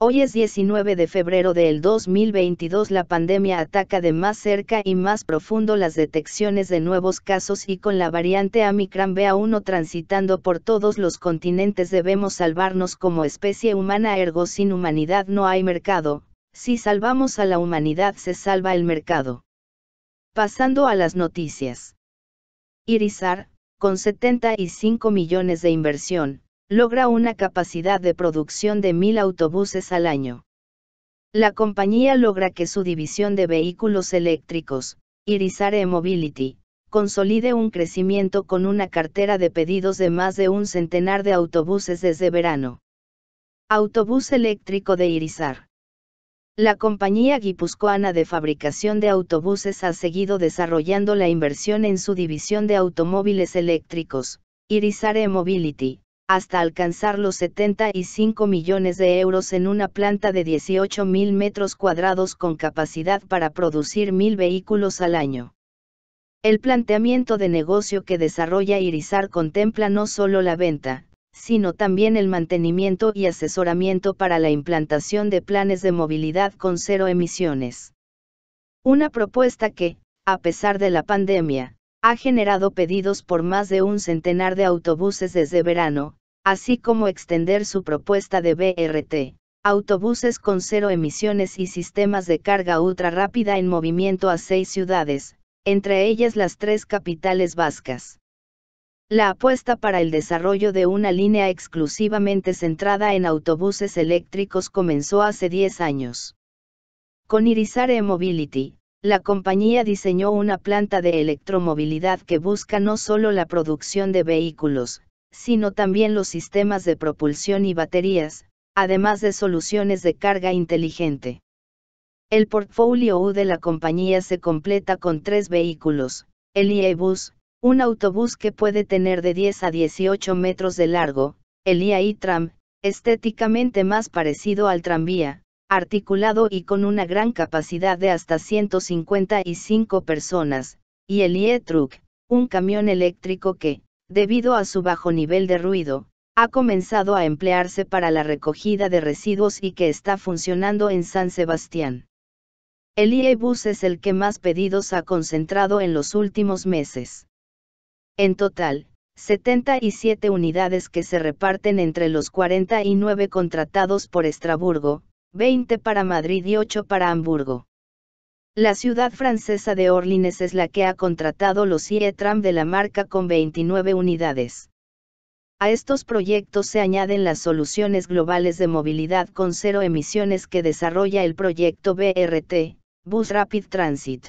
Hoy es 19 de febrero del 2022 la pandemia ataca de más cerca y más profundo las detecciones de nuevos casos y con la variante Omicron BA1 transitando por todos los continentes debemos salvarnos como especie humana ergo sin humanidad no hay mercado, si salvamos a la humanidad se salva el mercado. Pasando a las noticias. Irizar, con 75 millones de inversión, logra una capacidad de producción de mil autobuses al año. La compañía logra que su división de vehículos eléctricos, E Mobility, consolide un crecimiento con una cartera de pedidos de más de un centenar de autobuses desde verano. Autobús eléctrico de Irizar. La compañía guipuzcoana de fabricación de autobuses ha seguido desarrollando la inversión en su división de automóviles eléctricos, Irizar mobility hasta alcanzar los 75 millones de euros en una planta de 18.000 metros cuadrados con capacidad para producir 1.000 vehículos al año. El planteamiento de negocio que desarrolla Irizar contempla no solo la venta, sino también el mantenimiento y asesoramiento para la implantación de planes de movilidad con cero emisiones. Una propuesta que, a pesar de la pandemia, ha generado pedidos por más de un centenar de autobuses desde verano, así como extender su propuesta de BRT, autobuses con cero emisiones y sistemas de carga ultra rápida en movimiento a seis ciudades, entre ellas las tres capitales vascas. La apuesta para el desarrollo de una línea exclusivamente centrada en autobuses eléctricos comenzó hace 10 años. Con Irizar E-Mobility, la compañía diseñó una planta de electromovilidad que busca no solo la producción de vehículos, sino también los sistemas de propulsión y baterías, además de soluciones de carga inteligente. El portfolio U de la compañía se completa con tres vehículos, el e Bus, un autobús que puede tener de 10 a 18 metros de largo, el IE Tram, estéticamente más parecido al tranvía, articulado y con una gran capacidad de hasta 155 personas, y el IE Truck, un camión eléctrico que, debido a su bajo nivel de ruido, ha comenzado a emplearse para la recogida de residuos y que está funcionando en San Sebastián. El IEBUS es el que más pedidos ha concentrado en los últimos meses. En total, 77 unidades que se reparten entre los 49 contratados por Estraburgo, 20 para Madrid y 8 para Hamburgo. La ciudad francesa de Orlines es la que ha contratado los ie de la marca con 29 unidades. A estos proyectos se añaden las soluciones globales de movilidad con cero emisiones que desarrolla el proyecto BRT, Bus Rapid Transit.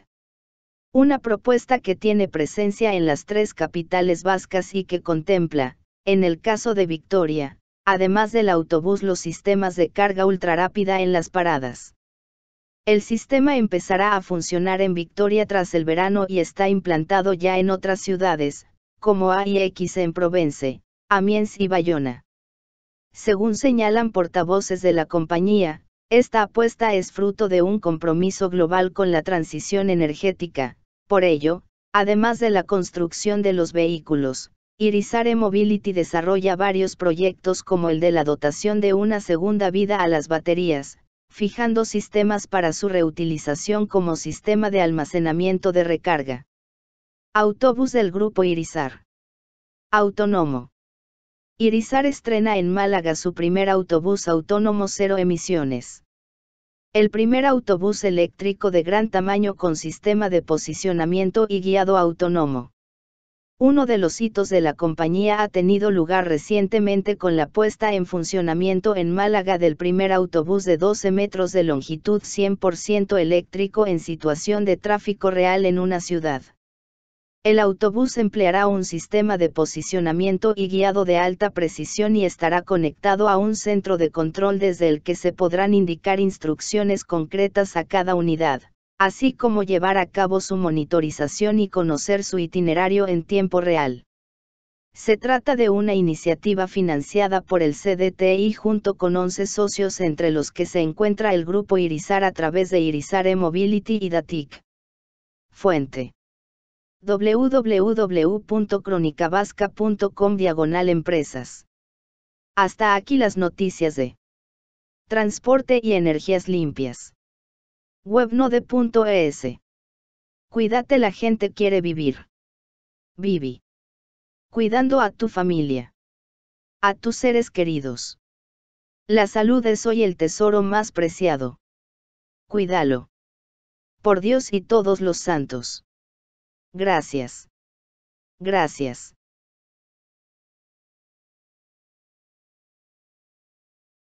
Una propuesta que tiene presencia en las tres capitales vascas y que contempla, en el caso de Victoria, además del autobús los sistemas de carga ultrarápida en las paradas. El sistema empezará a funcionar en Victoria tras el verano y está implantado ya en otras ciudades, como AIX en Provence, Amiens y Bayona. Según señalan portavoces de la compañía, esta apuesta es fruto de un compromiso global con la transición energética, por ello, además de la construcción de los vehículos, Irisare Mobility desarrolla varios proyectos como el de la dotación de una segunda vida a las baterías, fijando sistemas para su reutilización como sistema de almacenamiento de recarga. Autobús del grupo Irizar. Autónomo. Irizar estrena en Málaga su primer autobús autónomo cero emisiones. El primer autobús eléctrico de gran tamaño con sistema de posicionamiento y guiado autónomo. Uno de los hitos de la compañía ha tenido lugar recientemente con la puesta en funcionamiento en Málaga del primer autobús de 12 metros de longitud 100% eléctrico en situación de tráfico real en una ciudad. El autobús empleará un sistema de posicionamiento y guiado de alta precisión y estará conectado a un centro de control desde el que se podrán indicar instrucciones concretas a cada unidad así como llevar a cabo su monitorización y conocer su itinerario en tiempo real. Se trata de una iniciativa financiada por el CDTI junto con 11 socios entre los que se encuentra el grupo Irizar a través de Irizar e Mobility y Datic. Fuente www.cronicabasca.com diagonal empresas. Hasta aquí las noticias de transporte y energías limpias. Webnode.es. Cuídate la gente quiere vivir. Vivi. Cuidando a tu familia. A tus seres queridos. La salud es hoy el tesoro más preciado. Cuídalo. Por Dios y todos los santos. Gracias. Gracias.